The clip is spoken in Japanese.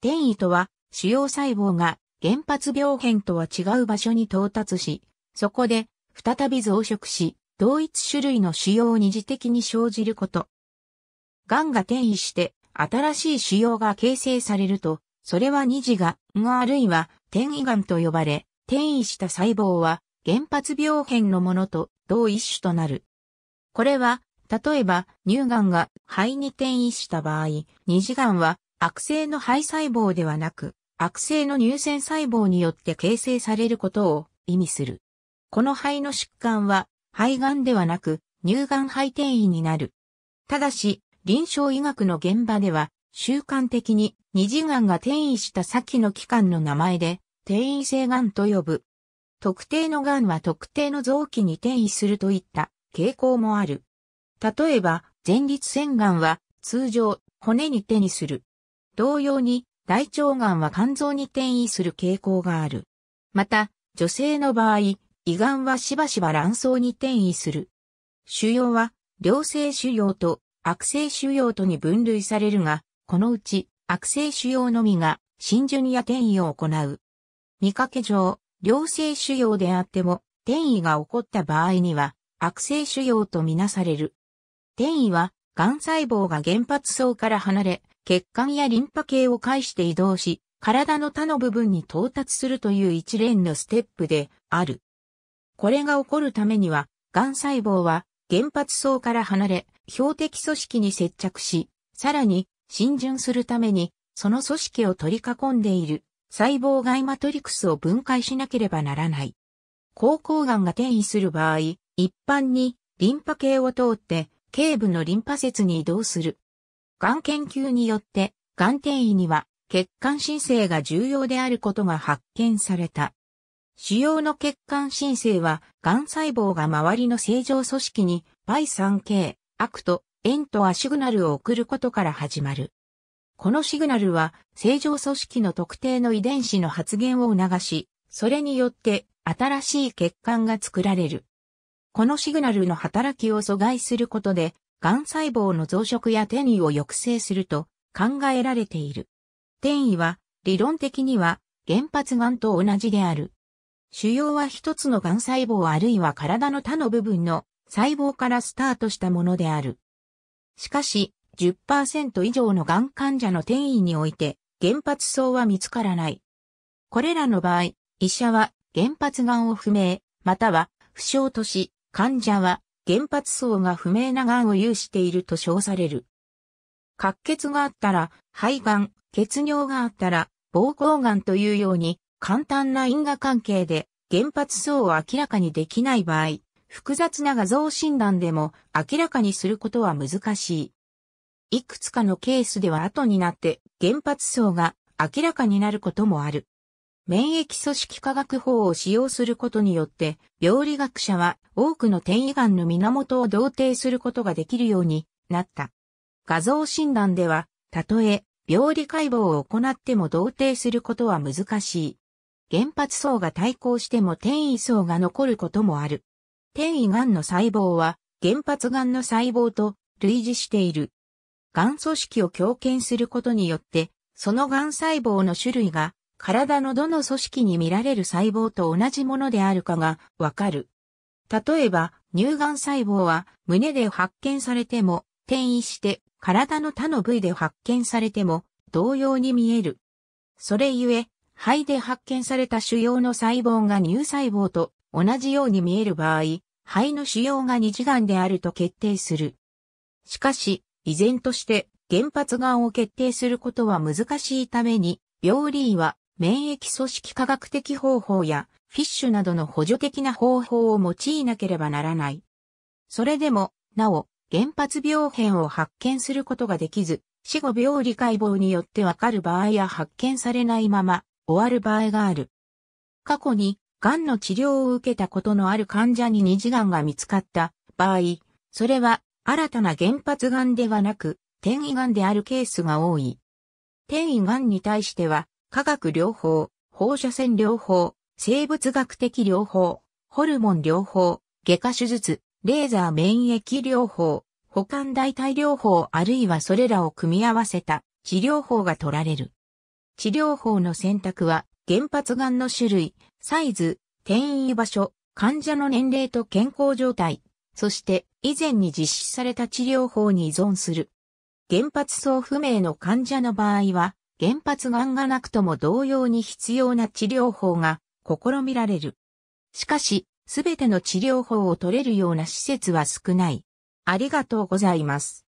転移とは、主要細胞が原発病変とは違う場所に到達し、そこで再び増殖し、同一種類の腫瘍を二次的に生じること。癌が転移して新しい腫瘍が形成されると、それは二次が、あるいは転移がんと呼ばれ、転移した細胞は原発病変のものと同一種となる。これは、例えば乳がんが肺に転移した場合、二次がんは悪性の肺細胞ではなく、悪性の乳腺細胞によって形成されることを意味する。この肺の疾患は、肺がんではなく、乳がん肺転移になる。ただし、臨床医学の現場では、習慣的に二次がんが転移した先の期間の名前で、転移性がんと呼ぶ。特定のがんは特定の臓器に転移するといった傾向もある。例えば、前立腺がんは通常骨に転移する。同様に大腸がんは肝臓に転移する傾向がある。また、女性の場合、胃がんはしばしば卵巣に転移する。腫瘍は良性腫瘍と悪性腫瘍とに分類されるが、このうち悪性腫瘍のみが浸潤や転移を行う。見かけ上、良性腫瘍であっても転移が起こった場合には悪性腫瘍とみなされる。転移は、癌細胞が原発層から離れ、血管やリンパ系を介して移動し、体の他の部分に到達するという一連のステップである。これが起こるためには、癌細胞は原発層から離れ、標的組織に接着し、さらに、浸潤するために、その組織を取り囲んでいる細胞外マトリクスを分解しなければならない。高校癌が転移する場合、一般にリンパ系を通って、頸部のリンパ節に移動するがん研究によって、がん転移には血管申請が重要であることが発見された。主要の血管申請は、がん細胞が周りの正常組織に、バイ 3K、アクト、エントアシグナルを送ることから始まる。このシグナルは、正常組織の特定の遺伝子の発現を促し、それによって新しい血管が作られる。このシグナルの働きを阻害することで、癌細胞の増殖や転移を抑制すると考えられている。転移は理論的には原発癌と同じである。腫瘍は一つの癌細胞あるいは体の他の部分の細胞からスタートしたものである。しかし、10%以上の癌患者の転移において、原発層は見つからない。これらの場合、医者は原発癌を不明、または不詳とし、患者は原発層が不明な癌を有していると称される。滑血があったら、肺がん、血尿があったら、膀胱癌というように、簡単な因果関係で、原発層を明らかにできない場合、複雑な画像診断でも明らかにすることは難しい。いくつかのケースでは後になって原発層が明らかになることもある。免疫組織化学法を使用することによって、病理学者は多くの転移癌の源を同定することができるようになった。画像診断では、たとえ病理解剖を行っても同定することは難しい。原発層が対抗しても転移層が残ることもある。転移癌の細胞は原発癌の細胞と類似している。癌組織を強権することによって、その癌細胞の種類が体のどの組織に見られる細胞と同じものであるかがわかる。例えば、乳がん細胞は胸で発見されても転移して体の他の部位で発見されても同様に見える。それゆえ、肺で発見された腫瘍の細胞が乳細胞と同じように見える場合、肺の腫瘍が二次癌であると決定する。しかし、依然として原発癌を決定することは難しいために、病理医は免疫組織科学的方法やフィッシュなどの補助的な方法を用いなければならない。それでも、なお、原発病変を発見することができず、死後病理解剖によってわかる場合や発見されないまま終わる場合がある。過去に、癌の治療を受けたことのある患者に二次癌が見つかった場合、それは新たな原発癌ではなく、転移癌であるケースが多い。転移癌に対しては、化学療法、放射線療法、生物学的療法、ホルモン療法、外科手術、レーザー免疫療法、保管代替療法あるいはそれらを組み合わせた治療法が取られる。治療法の選択は原発がんの種類、サイズ、転移場所、患者の年齢と健康状態、そして以前に実施された治療法に依存する。原発層不明の患者の場合は原発がんがなくとも同様に必要な治療法が試みられる。しかし、すべての治療法を取れるような施設は少ない。ありがとうございます。